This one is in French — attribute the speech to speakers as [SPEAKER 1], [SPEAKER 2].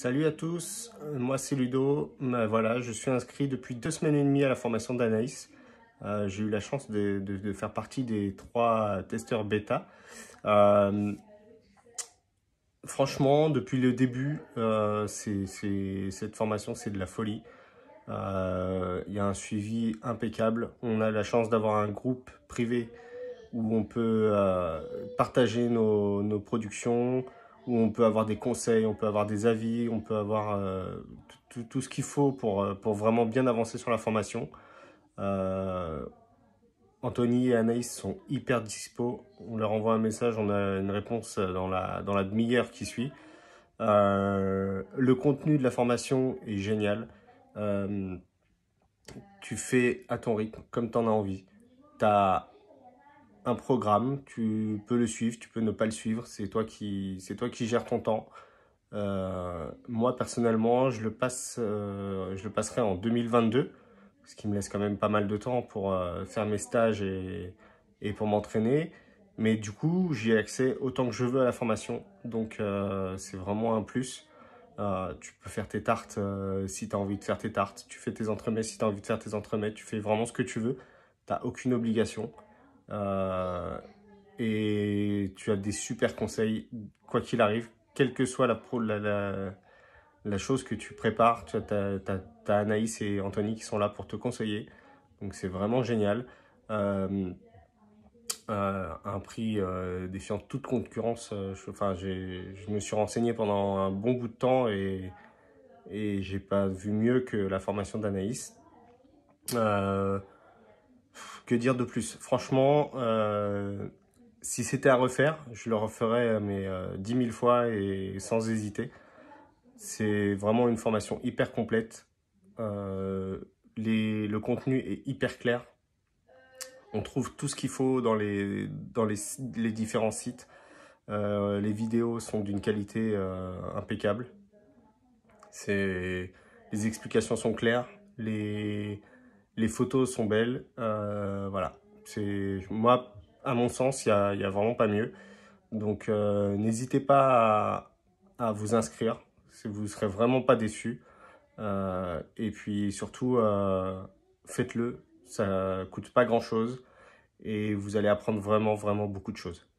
[SPEAKER 1] Salut à tous, euh, moi c'est Ludo. Voilà, je suis inscrit depuis deux semaines et demie à la formation d'Anaïs. Euh, j'ai eu la chance de, faire partie des trois testeurs bêta. Euh, franchement, depuis le début, cette formation c'est de la folie. Il y a un suivi impeccable. On a la chance d'avoir un groupe privé où on peut partager nos productions, où on peut avoir des conseils, on peut avoir des avis, on peut avoir euh, tout, ce qu'il faut pour, euh, pour vraiment bien avancer sur la formation. Euh, Anthony et Anaïs sont hyper dispo. On leur envoie un message, on a une réponse dans la, dans la demi-heure qui suit. le contenu de la formation est génial. tu fais à ton rythme, comme tu en as envie. Tu as un programme, tu peux le suivre, tu peux ne pas le suivre, c'est toi qui, c'est toi qui gères ton temps. Euh, moi personnellement, je le passe, euh, je le passerai en 2022, ce qui me laisse quand même pas mal de temps pour euh, faire mes stages et, pour m'entraîner. Mais du coup, j'ai accès autant que je veux à la formation, donc c'est vraiment un plus. tu peux faire tes tartes si tu as envie de faire tes tartes, tu fais tes entremets si tu as envie de faire tes entremets, tu fais vraiment ce que tu veux, tu n'as aucune obligation. Euh, et tu as des super conseils, quoi qu'il arrive, quelle que soit la, la, chose que tu prépares, tu as, Anaïs et Anthony qui sont là pour te conseiller. Donc c'est vraiment génial. Euh, euh, un prix défiant toute concurrence. je, je me suis renseigné pendant un bon bout de temps et, et j'ai pas vu mieux que la formation d'Anaïs. Que dire de plus Franchement, euh, si c'était à refaire, je le referais mais, euh, dix 10 000 fois et sans hésiter. C'est vraiment une formation hyper complète. Euh, le contenu est hyper clair. On trouve tout ce qu'il faut dans les, différents sites. les vidéos sont d'une qualité impeccable. Les explications sont claires. Les, les photos sont belles. Euh, voilà. C'est moi, à mon sens, il n'y a, a, vraiment pas mieux. Donc euh, n'hésitez pas à, vous inscrire. Vous ne serez vraiment pas déçus. Euh, et puis surtout, faites-le. Ça ne coûte pas grand-chose. Et vous allez apprendre vraiment, vraiment beaucoup de choses.